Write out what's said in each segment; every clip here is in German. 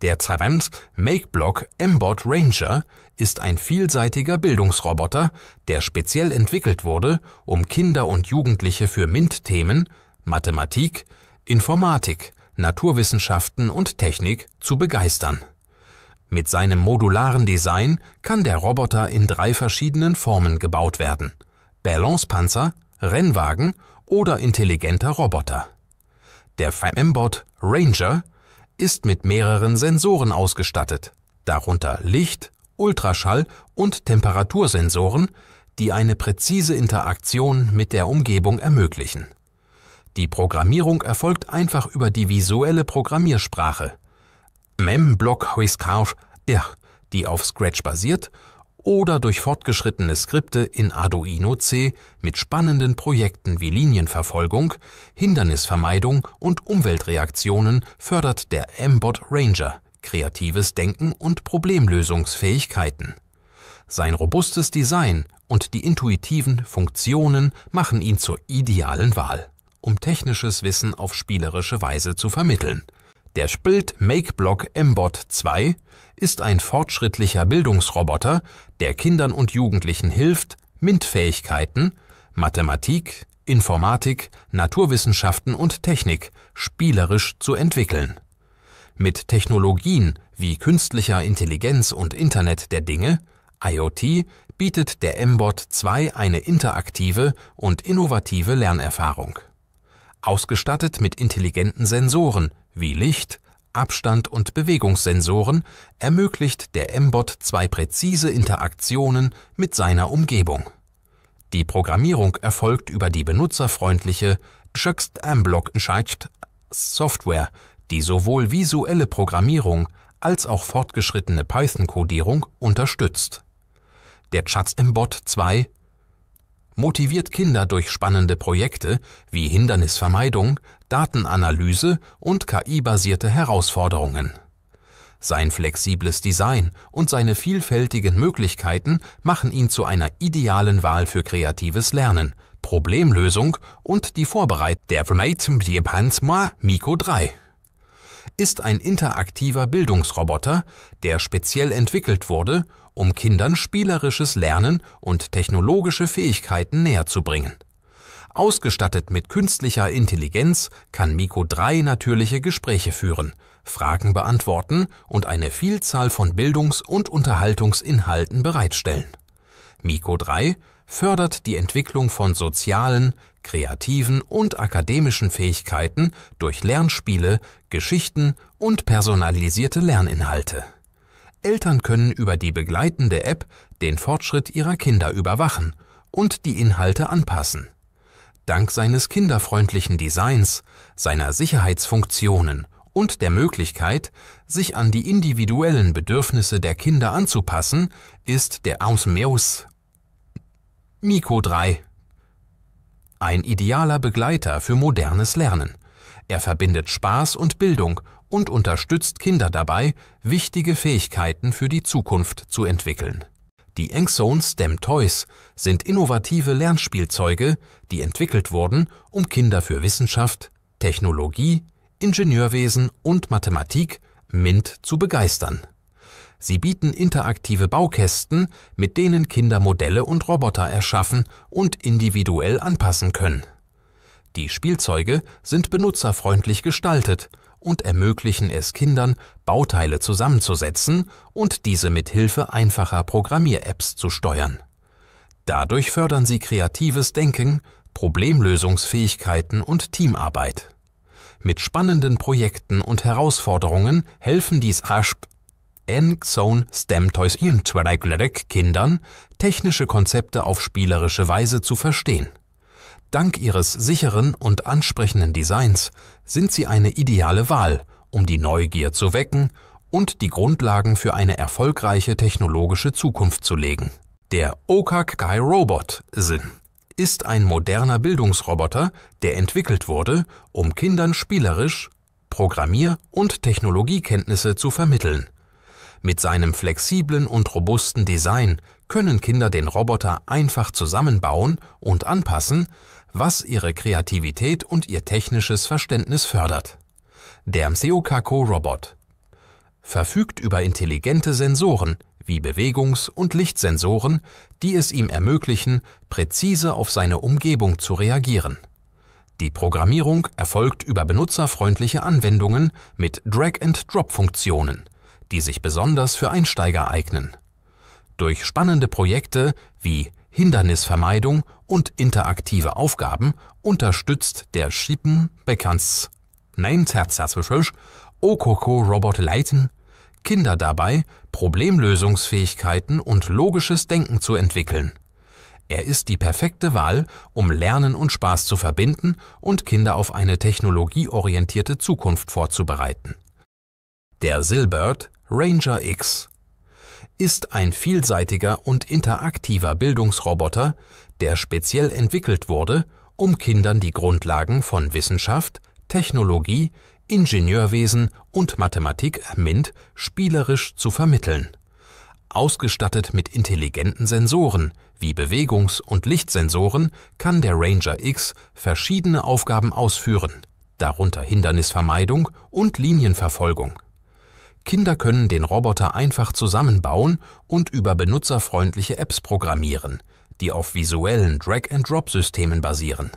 Der Zavans MakeBlock MBot Ranger ist ein vielseitiger Bildungsroboter, der speziell entwickelt wurde, um Kinder und Jugendliche für MINT-Themen (Mathematik, Informatik, Naturwissenschaften und Technik) zu begeistern. Mit seinem modularen Design kann der Roboter in drei verschiedenen Formen gebaut werden: Balancepanzer, Rennwagen oder intelligenter Roboter. Der MBot Ranger ist mit mehreren Sensoren ausgestattet, darunter Licht, Ultraschall und Temperatursensoren, die eine präzise Interaktion mit der Umgebung ermöglichen. Die Programmierung erfolgt einfach über die visuelle Programmiersprache. Memblock Huiscarf, die auf Scratch basiert oder durch fortgeschrittene Skripte in Arduino C mit spannenden Projekten wie Linienverfolgung, Hindernisvermeidung und Umweltreaktionen fördert der MBOT Ranger kreatives Denken und Problemlösungsfähigkeiten. Sein robustes Design und die intuitiven Funktionen machen ihn zur idealen Wahl, um technisches Wissen auf spielerische Weise zu vermitteln – der Spilt MakeBlock MBot 2 ist ein fortschrittlicher Bildungsroboter, der Kindern und Jugendlichen hilft, MINT-Fähigkeiten (Mathematik, Informatik, Naturwissenschaften und Technik) spielerisch zu entwickeln. Mit Technologien wie künstlicher Intelligenz und Internet der Dinge (IoT) bietet der MBot 2 eine interaktive und innovative Lernerfahrung. Ausgestattet mit intelligenten Sensoren wie Licht, Abstand und Bewegungssensoren ermöglicht der M-Bot zwei präzise Interaktionen mit seiner Umgebung. Die Programmierung erfolgt über die benutzerfreundliche Juxt Amblock Entscheidt Software, die sowohl visuelle Programmierung als auch fortgeschrittene Python-Codierung unterstützt. Der Chatz-Mbot 2 motiviert Kinder durch spannende Projekte wie Hindernisvermeidung, Datenanalyse und KI-basierte Herausforderungen. Sein flexibles Design und seine vielfältigen Möglichkeiten machen ihn zu einer idealen Wahl für kreatives Lernen, Problemlösung und die Vorbereitung der Pansma Miko 3 ist ein interaktiver Bildungsroboter, der speziell entwickelt wurde, um Kindern spielerisches Lernen und technologische Fähigkeiten näherzubringen. Ausgestattet mit künstlicher Intelligenz kann Miko drei natürliche Gespräche führen, Fragen beantworten und eine Vielzahl von Bildungs- und Unterhaltungsinhalten bereitstellen. Miko 3 fördert die Entwicklung von sozialen, kreativen und akademischen Fähigkeiten durch Lernspiele, Geschichten und personalisierte Lerninhalte. Eltern können über die begleitende App den Fortschritt ihrer Kinder überwachen und die Inhalte anpassen. Dank seines kinderfreundlichen Designs, seiner Sicherheitsfunktionen und der Möglichkeit, sich an die individuellen Bedürfnisse der Kinder anzupassen, ist der Ausmeus Mico 3 ein idealer Begleiter für modernes Lernen. Er verbindet Spaß und Bildung und unterstützt Kinder dabei, wichtige Fähigkeiten für die Zukunft zu entwickeln. Die Engzone STEM Toys sind innovative Lernspielzeuge, die entwickelt wurden, um Kinder für Wissenschaft, Technologie, Ingenieurwesen und Mathematik MINT zu begeistern. Sie bieten interaktive Baukästen, mit denen Kinder Modelle und Roboter erschaffen und individuell anpassen können. Die Spielzeuge sind benutzerfreundlich gestaltet und ermöglichen es Kindern, Bauteile zusammenzusetzen und diese mit Hilfe einfacher Programmier-Apps zu steuern. Dadurch fördern sie kreatives Denken, Problemlösungsfähigkeiten und Teamarbeit. Mit spannenden Projekten und Herausforderungen helfen dies ASP N-Zone STEM Toys Kindern, technische Konzepte auf spielerische Weise zu verstehen Dank ihres sicheren und ansprechenden Designs sind sie eine ideale Wahl, um die Neugier zu wecken und die Grundlagen für eine erfolgreiche technologische Zukunft zu legen. Der Okakai Robot Sinn ist ein moderner Bildungsroboter, der entwickelt wurde, um Kindern spielerisch Programmier- und Technologiekenntnisse zu vermitteln. Mit seinem flexiblen und robusten Design können Kinder den Roboter einfach zusammenbauen und anpassen, was ihre Kreativität und ihr technisches Verständnis fördert. Der Mseokako-Robot verfügt über intelligente Sensoren wie Bewegungs- und Lichtsensoren, die es ihm ermöglichen, präzise auf seine Umgebung zu reagieren. Die Programmierung erfolgt über benutzerfreundliche Anwendungen mit Drag-and-Drop-Funktionen, die sich besonders für Einsteiger eignen. Durch spannende Projekte wie Hindernisvermeidung und interaktive Aufgaben unterstützt der Shippen Bekants Neimtsatsaswisch Okoko-Robot Leiten Kinder dabei, Problemlösungsfähigkeiten und logisches Denken zu entwickeln. Er ist die perfekte Wahl, um Lernen und Spaß zu verbinden und Kinder auf eine technologieorientierte Zukunft vorzubereiten. Der Silbert Ranger X ist ein vielseitiger und interaktiver Bildungsroboter, der speziell entwickelt wurde, um Kindern die Grundlagen von Wissenschaft, Technologie, Ingenieurwesen und Mathematik MINT spielerisch zu vermitteln. Ausgestattet mit intelligenten Sensoren wie Bewegungs- und Lichtsensoren kann der Ranger X verschiedene Aufgaben ausführen, darunter Hindernisvermeidung und Linienverfolgung Kinder können den Roboter einfach zusammenbauen und über benutzerfreundliche Apps programmieren, die auf visuellen Drag-and-Drop-Systemen basieren.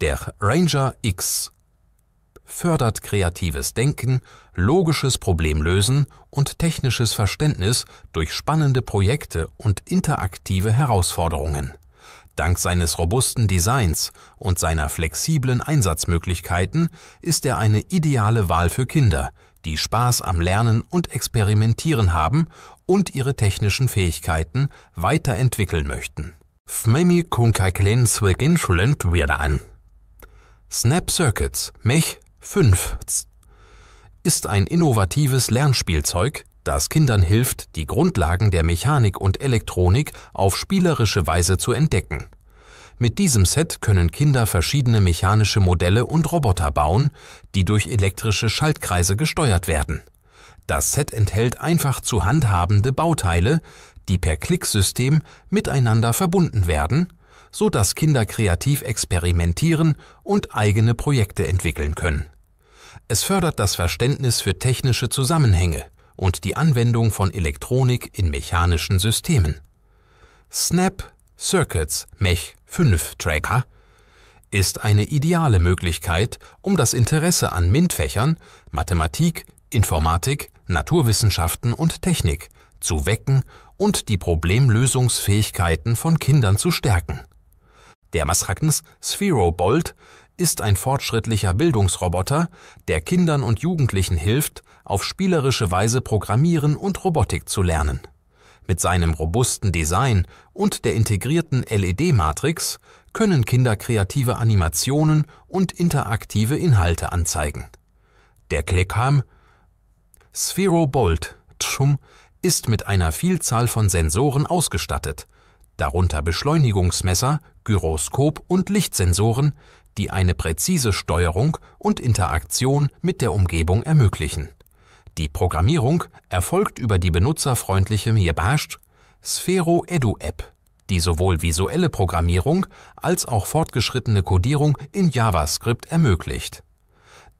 Der Ranger X fördert kreatives Denken, logisches Problemlösen und technisches Verständnis durch spannende Projekte und interaktive Herausforderungen. Dank seines robusten Designs und seiner flexiblen Einsatzmöglichkeiten ist er eine ideale Wahl für Kinder, die Spaß am Lernen und Experimentieren haben und ihre technischen Fähigkeiten weiterentwickeln möchten. Fmemi kunkaklen swek insulent an. Snap Circuits Mech 5 ist ein innovatives Lernspielzeug, das Kindern hilft, die Grundlagen der Mechanik und Elektronik auf spielerische Weise zu entdecken. Mit diesem Set können Kinder verschiedene mechanische Modelle und Roboter bauen, die durch elektrische Schaltkreise gesteuert werden. Das Set enthält einfach zu handhabende Bauteile, die per Klicksystem miteinander verbunden werden, so dass Kinder kreativ experimentieren und eigene Projekte entwickeln können. Es fördert das Verständnis für technische Zusammenhänge und die Anwendung von Elektronik in mechanischen Systemen. Snap Circuits Mech 5 Tracker ist eine ideale Möglichkeit, um das Interesse an MINT-Fächern Mathematik, Informatik, Naturwissenschaften und Technik zu wecken und die Problemlösungsfähigkeiten von Kindern zu stärken. Der Masrakens Spherobolt ist ein fortschrittlicher Bildungsroboter, der Kindern und Jugendlichen hilft, auf spielerische Weise Programmieren und Robotik zu lernen mit seinem robusten Design und der integrierten LED-Matrix können Kinder kreative Animationen und interaktive Inhalte anzeigen. Der Kleckham Spherobolt Tschum ist mit einer Vielzahl von Sensoren ausgestattet, darunter Beschleunigungsmesser, Gyroskop und Lichtsensoren, die eine präzise Steuerung und Interaktion mit der Umgebung ermöglichen die Programmierung erfolgt über die benutzerfreundliche Mirbash Sphero Edu App, die sowohl visuelle Programmierung als auch fortgeschrittene Codierung in JavaScript ermöglicht.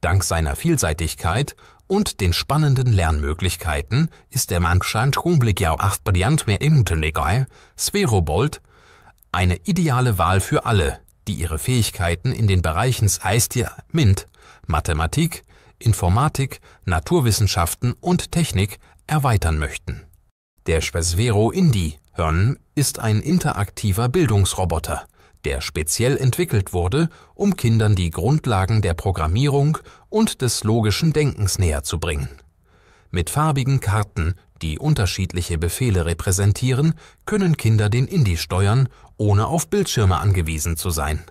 Dank seiner Vielseitigkeit und den spannenden Lernmöglichkeiten ist der Mannschaft Humbligiau 8 Brillant mehr Imtelegai Spherobold eine ideale Wahl für alle, die ihre Fähigkeiten in den Bereichen Eistier, MINT, Mathematik, Informatik, Naturwissenschaften und Technik erweitern möchten. Der Spesvero Indi Hörn ist ein interaktiver Bildungsroboter, der speziell entwickelt wurde, um Kindern die Grundlagen der Programmierung und des logischen Denkens näher zu bringen. Mit farbigen Karten, die unterschiedliche Befehle repräsentieren, können Kinder den Indie steuern, ohne auf Bildschirme angewiesen zu sein.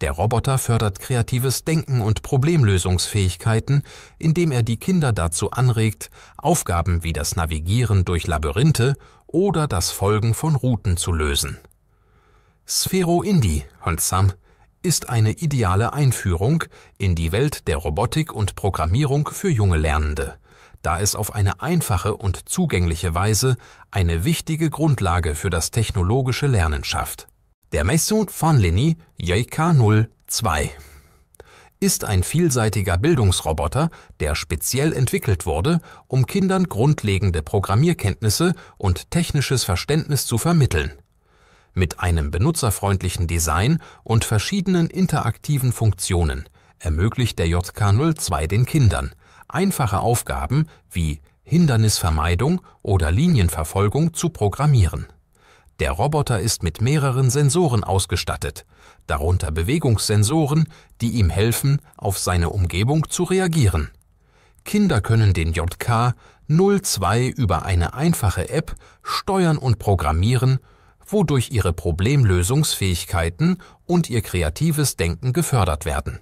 Der Roboter fördert kreatives Denken und Problemlösungsfähigkeiten, indem er die Kinder dazu anregt, Aufgaben wie das Navigieren durch Labyrinthe oder das Folgen von Routen zu lösen. Sphero Indie, Honsam, ist eine ideale Einführung in die Welt der Robotik und Programmierung für junge Lernende, da es auf eine einfache und zugängliche Weise eine wichtige Grundlage für das technologische Lernen schafft. Der Messhut von Leni JK02 ist ein vielseitiger Bildungsroboter, der speziell entwickelt wurde, um Kindern grundlegende Programmierkenntnisse und technisches Verständnis zu vermitteln. Mit einem benutzerfreundlichen Design und verschiedenen interaktiven Funktionen ermöglicht der JK02 den Kindern einfache Aufgaben wie Hindernisvermeidung oder Linienverfolgung zu programmieren der Roboter ist mit mehreren Sensoren ausgestattet, darunter Bewegungssensoren, die ihm helfen, auf seine Umgebung zu reagieren. Kinder können den JK 02 über eine einfache App steuern und programmieren, wodurch ihre Problemlösungsfähigkeiten und ihr kreatives Denken gefördert werden.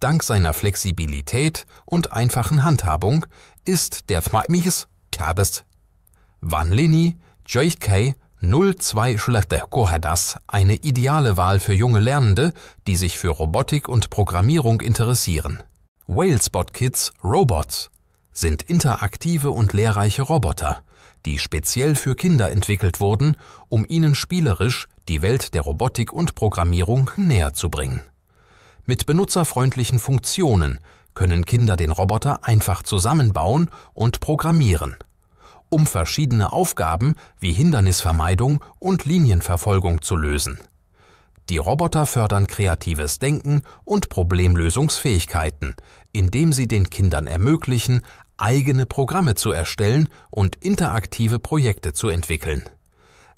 Dank seiner Flexibilität und einfachen Handhabung ist der Thmimis Kabest Wanlini JK 02 Schlechte Kohadas eine ideale Wahl für junge Lernende, die sich für Robotik und Programmierung interessieren. Whalespot Kids Robots sind interaktive und lehrreiche Roboter, die speziell für Kinder entwickelt wurden, um ihnen spielerisch die Welt der Robotik und Programmierung näher zu bringen. Mit benutzerfreundlichen Funktionen können Kinder den Roboter einfach zusammenbauen und programmieren um verschiedene Aufgaben wie Hindernisvermeidung und Linienverfolgung zu lösen. Die Roboter fördern kreatives Denken und Problemlösungsfähigkeiten, indem sie den Kindern ermöglichen, eigene Programme zu erstellen und interaktive Projekte zu entwickeln.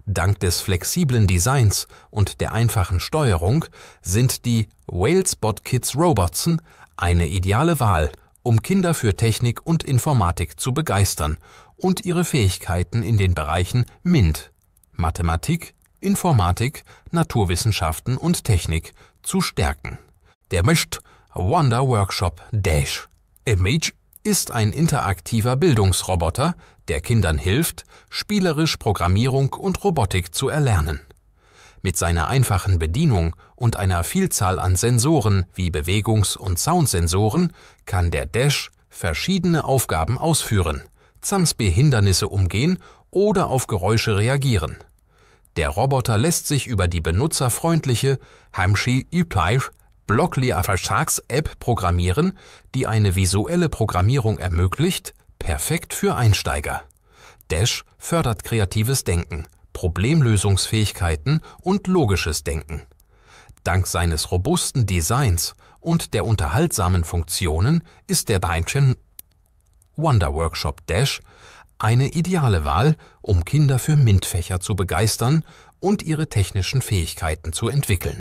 Dank des flexiblen Designs und der einfachen Steuerung sind die Whalespot Kids Robertson eine ideale Wahl, um Kinder für Technik und Informatik zu begeistern und ihre Fähigkeiten in den Bereichen MINT Mathematik, Informatik, Naturwissenschaften und Technik zu stärken. Der MIST Wonder Workshop Dash Image ist ein interaktiver Bildungsroboter, der Kindern hilft, spielerisch Programmierung und Robotik zu erlernen. Mit seiner einfachen Bedienung und einer Vielzahl an Sensoren wie Bewegungs- und Soundsensoren kann der Dash verschiedene Aufgaben ausführen achtsams Behindernisse umgehen oder auf Geräusche reagieren. Der Roboter lässt sich über die benutzerfreundliche Hamshi Yutaif Blockly Vertrags App programmieren, die eine visuelle Programmierung ermöglicht, perfekt für Einsteiger. Dash fördert kreatives Denken, Problemlösungsfähigkeiten und logisches Denken. Dank seines robusten Designs und der unterhaltsamen Funktionen ist der Beinchen Wonder Workshop Dash eine ideale Wahl, um Kinder für MINT-Fächer zu begeistern und ihre technischen Fähigkeiten zu entwickeln.